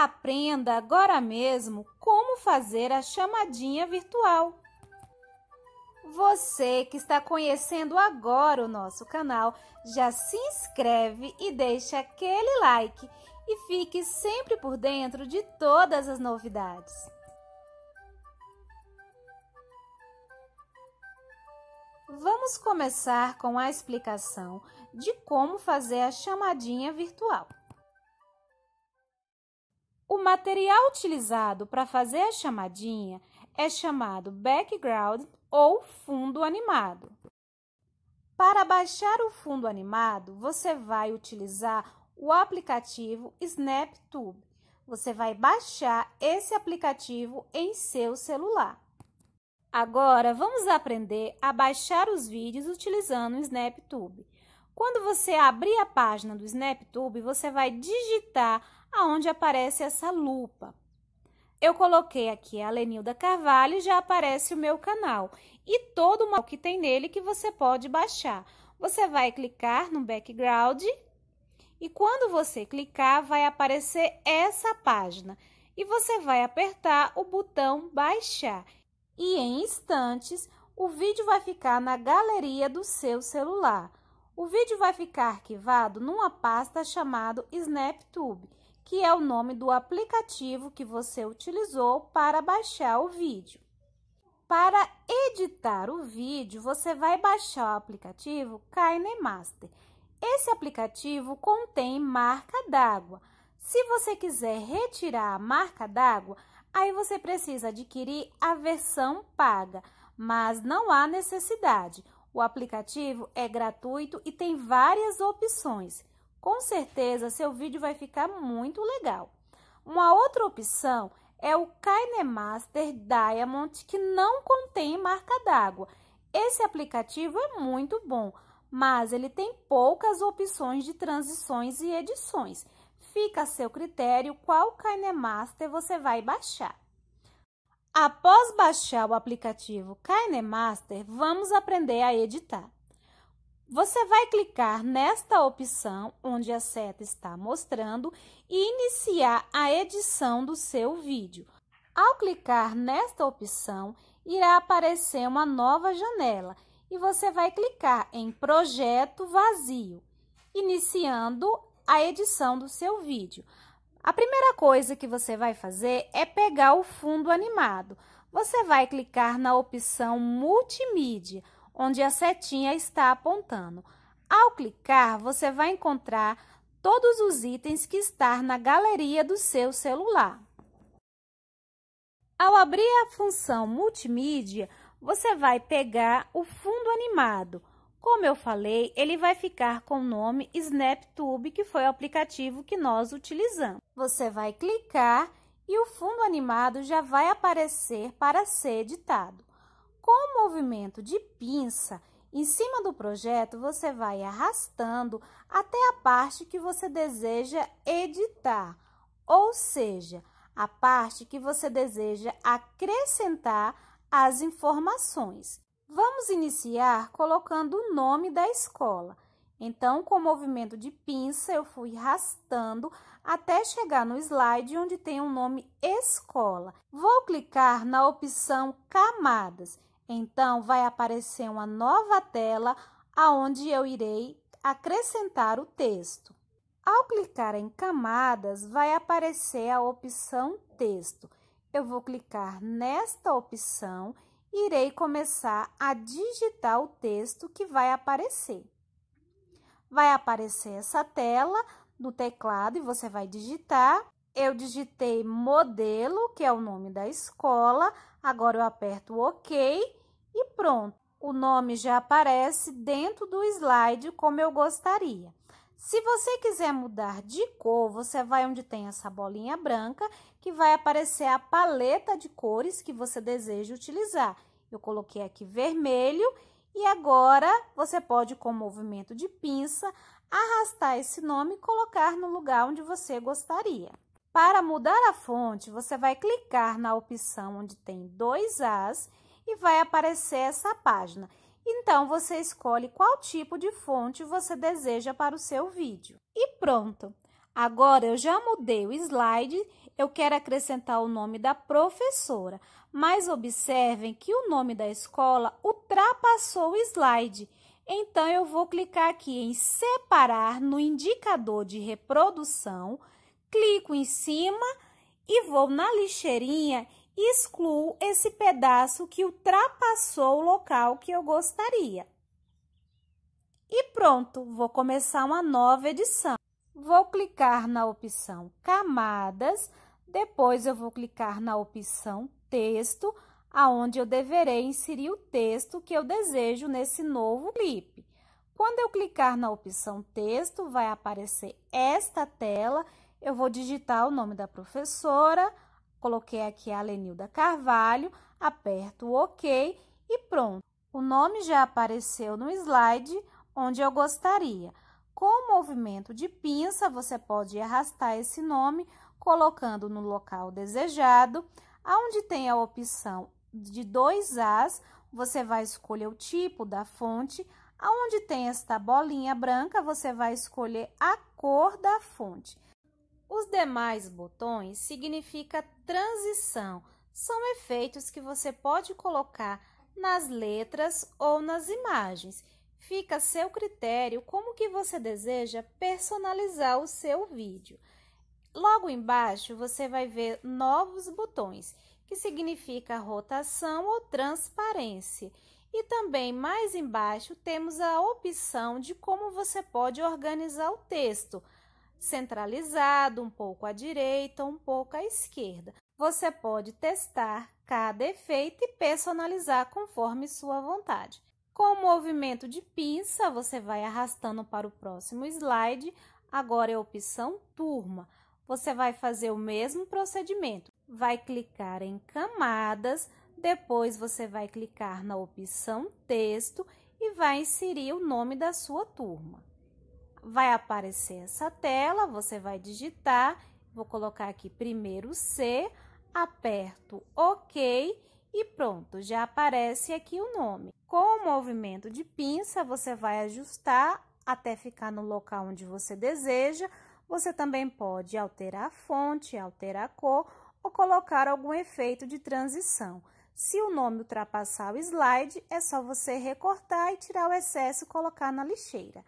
Aprenda agora mesmo como fazer a chamadinha virtual. Você que está conhecendo agora o nosso canal, já se inscreve e deixa aquele like e fique sempre por dentro de todas as novidades. Vamos começar com a explicação de como fazer a chamadinha virtual. O material utilizado para fazer a chamadinha é chamado background ou fundo animado. Para baixar o fundo animado, você vai utilizar o aplicativo SnapTube. Você vai baixar esse aplicativo em seu celular. Agora, vamos aprender a baixar os vídeos utilizando o SnapTube. Quando você abrir a página do SnapTube, você vai digitar aonde aparece essa lupa. Eu coloquei aqui a Lenilda Carvalho e já aparece o meu canal e todo o que tem nele que você pode baixar. Você vai clicar no background e quando você clicar vai aparecer essa página e você vai apertar o botão baixar. E em instantes o vídeo vai ficar na galeria do seu celular. O vídeo vai ficar arquivado numa pasta chamada SnapTube que é o nome do aplicativo que você utilizou para baixar o vídeo. Para editar o vídeo, você vai baixar o aplicativo KineMaster. Esse aplicativo contém marca d'água. Se você quiser retirar a marca d'água, aí você precisa adquirir a versão paga, mas não há necessidade. O aplicativo é gratuito e tem várias opções. Com certeza, seu vídeo vai ficar muito legal. Uma outra opção é o KineMaster Diamond, que não contém marca d'água. Esse aplicativo é muito bom, mas ele tem poucas opções de transições e edições. Fica a seu critério qual KineMaster você vai baixar. Após baixar o aplicativo KineMaster, vamos aprender a editar. Você vai clicar nesta opção onde a seta está mostrando e iniciar a edição do seu vídeo. Ao clicar nesta opção, irá aparecer uma nova janela e você vai clicar em Projeto Vazio, iniciando a edição do seu vídeo. A primeira coisa que você vai fazer é pegar o fundo animado. Você vai clicar na opção Multimídia onde a setinha está apontando. Ao clicar, você vai encontrar todos os itens que estão na galeria do seu celular. Ao abrir a função Multimídia, você vai pegar o fundo animado. Como eu falei, ele vai ficar com o nome SnapTube, que foi o aplicativo que nós utilizamos. Você vai clicar e o fundo animado já vai aparecer para ser editado. Com o movimento de pinça em cima do projeto, você vai arrastando até a parte que você deseja editar, ou seja, a parte que você deseja acrescentar as informações. Vamos iniciar colocando o nome da escola. Então, com o movimento de pinça, eu fui arrastando até chegar no slide onde tem o um nome escola. Vou clicar na opção camadas então, vai aparecer uma nova tela aonde eu irei acrescentar o texto. Ao clicar em camadas, vai aparecer a opção texto. Eu vou clicar nesta opção e irei começar a digitar o texto que vai aparecer. Vai aparecer essa tela no teclado e você vai digitar. Eu digitei modelo, que é o nome da escola. Agora eu aperto OK e pronto, o nome já aparece dentro do slide como eu gostaria. Se você quiser mudar de cor, você vai onde tem essa bolinha branca, que vai aparecer a paleta de cores que você deseja utilizar. Eu coloquei aqui vermelho e agora você pode, com movimento de pinça, arrastar esse nome e colocar no lugar onde você gostaria. Para mudar a fonte, você vai clicar na opção onde tem dois As e vai aparecer essa página. Então, você escolhe qual tipo de fonte você deseja para o seu vídeo. E pronto! Agora, eu já mudei o slide, eu quero acrescentar o nome da professora, mas observem que o nome da escola ultrapassou o slide. Então, eu vou clicar aqui em separar no indicador de reprodução, clico em cima e vou na lixeirinha excluo esse pedaço que ultrapassou o local que eu gostaria. E pronto, vou começar uma nova edição. Vou clicar na opção Camadas, depois eu vou clicar na opção Texto, aonde eu deverei inserir o texto que eu desejo nesse novo clipe. Quando eu clicar na opção texto, vai aparecer esta tela. Eu vou digitar o nome da professora, Coloquei aqui a Lenilda Carvalho, aperto o OK e pronto. O nome já apareceu no slide onde eu gostaria. Com o movimento de pinça, você pode arrastar esse nome colocando no local desejado. Onde tem a opção de dois As, você vai escolher o tipo da fonte. Onde tem esta bolinha branca, você vai escolher a cor da fonte. Os demais botões significa transição, são efeitos que você pode colocar nas letras ou nas imagens. Fica a seu critério como que você deseja personalizar o seu vídeo. Logo embaixo você vai ver novos botões, que significa rotação ou transparência. E também mais embaixo temos a opção de como você pode organizar o texto centralizado, um pouco à direita, um pouco à esquerda. Você pode testar cada efeito e personalizar conforme sua vontade. Com o movimento de pinça, você vai arrastando para o próximo slide. Agora é a opção turma. Você vai fazer o mesmo procedimento. Vai clicar em camadas, depois você vai clicar na opção texto e vai inserir o nome da sua turma vai aparecer essa tela, você vai digitar, vou colocar aqui primeiro C, aperto OK e pronto, já aparece aqui o nome. Com o movimento de pinça, você vai ajustar até ficar no local onde você deseja. Você também pode alterar a fonte, alterar a cor ou colocar algum efeito de transição. Se o nome ultrapassar o slide, é só você recortar e tirar o excesso e colocar na lixeira.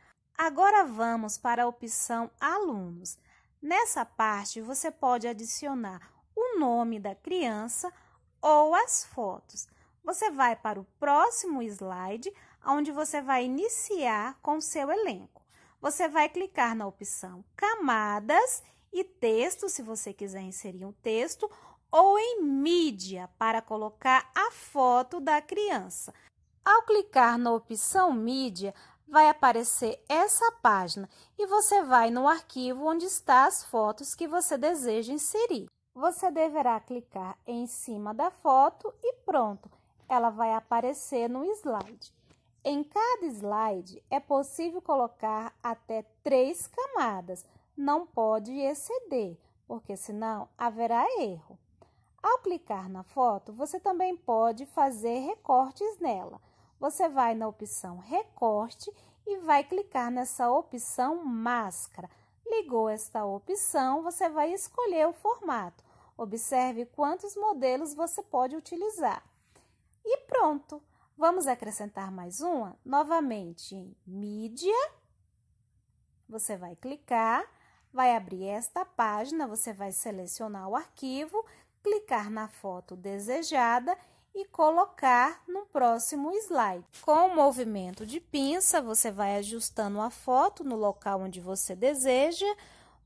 Agora vamos para a opção Alunos. Nessa parte, você pode adicionar o nome da criança ou as fotos. Você vai para o próximo slide, onde você vai iniciar com seu elenco. Você vai clicar na opção Camadas e Texto, se você quiser inserir um texto, ou em Mídia, para colocar a foto da criança. Ao clicar na opção Mídia, vai aparecer essa página e você vai no arquivo onde está as fotos que você deseja inserir. Você deverá clicar em cima da foto e pronto, ela vai aparecer no slide. Em cada slide é possível colocar até três camadas, não pode exceder, porque senão haverá erro. Ao clicar na foto, você também pode fazer recortes nela você vai na opção recorte e vai clicar nessa opção máscara. Ligou esta opção, você vai escolher o formato. Observe quantos modelos você pode utilizar. E pronto! Vamos acrescentar mais uma? Novamente em mídia, você vai clicar, vai abrir esta página, você vai selecionar o arquivo, clicar na foto desejada e colocar no próximo slide. Com o movimento de pinça, você vai ajustando a foto no local onde você deseja.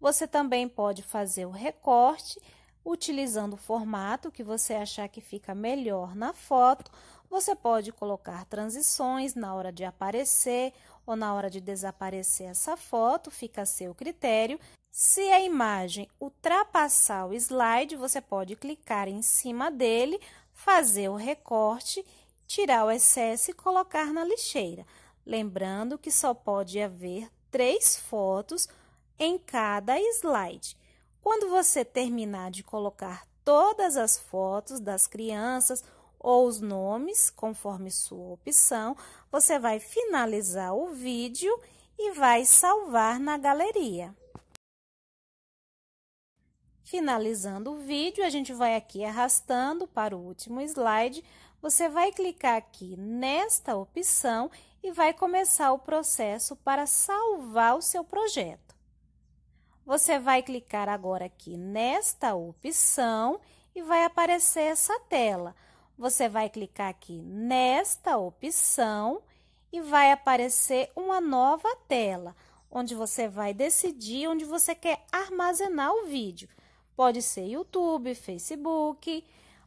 Você também pode fazer o recorte utilizando o formato que você achar que fica melhor na foto. Você pode colocar transições na hora de aparecer ou na hora de desaparecer essa foto, fica a seu critério. Se a imagem ultrapassar o slide, você pode clicar em cima dele fazer o recorte, tirar o excesso e colocar na lixeira. Lembrando que só pode haver três fotos em cada slide. Quando você terminar de colocar todas as fotos das crianças ou os nomes, conforme sua opção, você vai finalizar o vídeo e vai salvar na galeria. Finalizando o vídeo, a gente vai aqui arrastando para o último slide. Você vai clicar aqui nesta opção e vai começar o processo para salvar o seu projeto. Você vai clicar agora aqui nesta opção e vai aparecer essa tela. Você vai clicar aqui nesta opção e vai aparecer uma nova tela, onde você vai decidir onde você quer armazenar o vídeo. Pode ser YouTube, Facebook,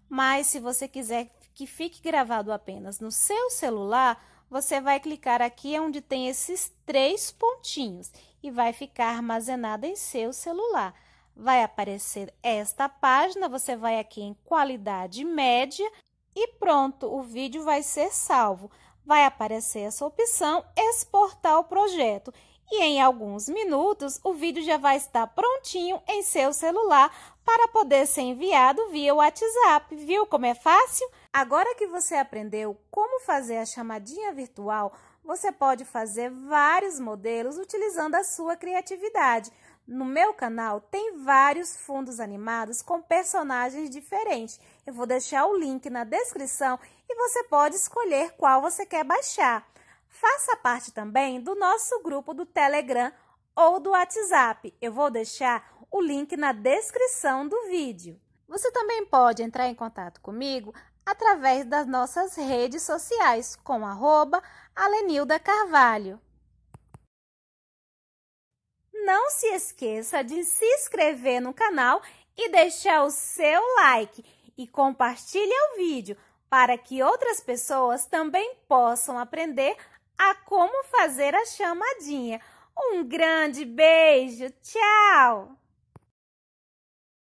mas se você quiser que fique gravado apenas no seu celular, você vai clicar aqui onde tem esses três pontinhos e vai ficar armazenada em seu celular. Vai aparecer esta página, você vai aqui em qualidade média e pronto, o vídeo vai ser salvo. Vai aparecer essa opção exportar o projeto e em alguns minutos o vídeo já vai estar prontinho em seu celular para poder ser enviado via WhatsApp. Viu como é fácil? Agora que você aprendeu como fazer a chamadinha virtual, você pode fazer vários modelos utilizando a sua criatividade. No meu canal tem vários fundos animados com personagens diferentes. Eu vou deixar o link na descrição e você pode escolher qual você quer baixar. Faça parte também do nosso grupo do Telegram ou do WhatsApp. Eu vou deixar o link na descrição do vídeo. Você também pode entrar em contato comigo através das nossas redes sociais com arroba Alenilda Carvalho. Não se esqueça de se inscrever no canal e deixar o seu like e compartilhe o vídeo para que outras pessoas também possam aprender a como fazer a chamadinha. Um grande beijo, tchau!